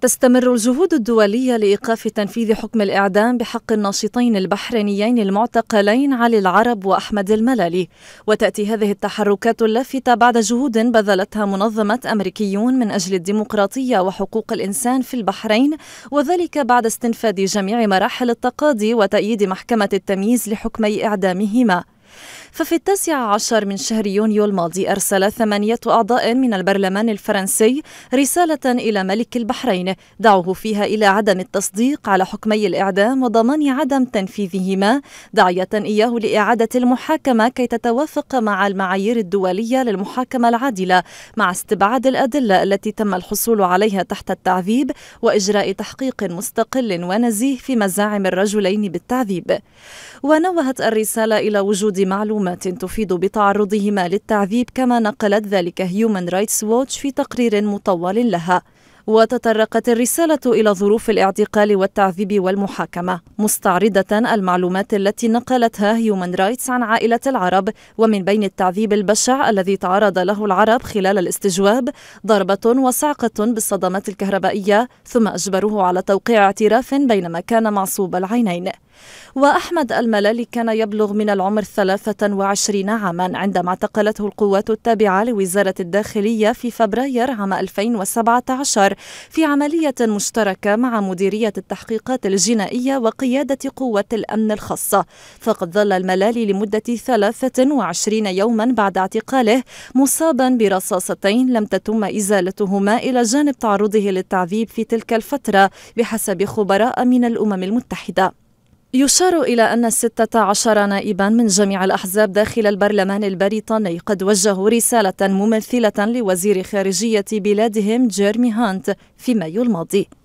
تستمر الجهود الدولية لإيقاف تنفيذ حكم الإعدام بحق الناشطين البحرينيين المعتقلين علي العرب وأحمد الملالي وتأتي هذه التحركات اللافتة بعد جهود بذلتها منظمة أمريكيون من أجل الديمقراطية وحقوق الإنسان في البحرين وذلك بعد استنفاد جميع مراحل التقاضي وتأييد محكمة التمييز لحكمي إعدامهما ففي التاسع عشر من شهر يونيو الماضي أرسل ثمانية أعضاء من البرلمان الفرنسي رسالة إلى ملك البحرين دعوه فيها إلى عدم التصديق على حكمي الإعدام وضمان عدم تنفيذهما داعية إياه لإعادة المحاكمة كي تتوافق مع المعايير الدولية للمحاكمة العادلة مع استبعاد الأدلة التي تم الحصول عليها تحت التعذيب وإجراء تحقيق مستقل ونزيه في مزاعم الرجلين بالتعذيب ونوهت الرسالة إلى وجود معلومات معلومات تفيد بتعرضهما للتعذيب كما نقلت ذلك هيومن رايتس ووتش في تقرير مطول لها وتطرقت الرسالة إلى ظروف الاعتقال والتعذيب والمحاكمة مستعرضة المعلومات التي نقلتها هيومن رايتس عن عائلة العرب ومن بين التعذيب البشع الذي تعرض له العرب خلال الاستجواب ضربة وصعقة بالصدمات الكهربائية ثم أجبروه على توقيع اعتراف بينما كان معصوب العينين وأحمد الملالي كان يبلغ من العمر 23 عاما عندما اعتقلته القوات التابعة لوزارة الداخلية في فبراير عام 2017 في عملية مشتركة مع مديرية التحقيقات الجنائية وقيادة قوة الأمن الخاصة فقد ظل الملالي لمدة 23 يوما بعد اعتقاله مصابا برصاصتين لم تتم إزالتهما إلى جانب تعرضه للتعذيب في تلك الفترة بحسب خبراء من الأمم المتحدة يشار إلى أن الستة عشر نائبا من جميع الأحزاب داخل البرلمان البريطاني قد وجهوا رسالة ممثلة لوزير خارجية بلادهم جيرمي هانت في مايو الماضي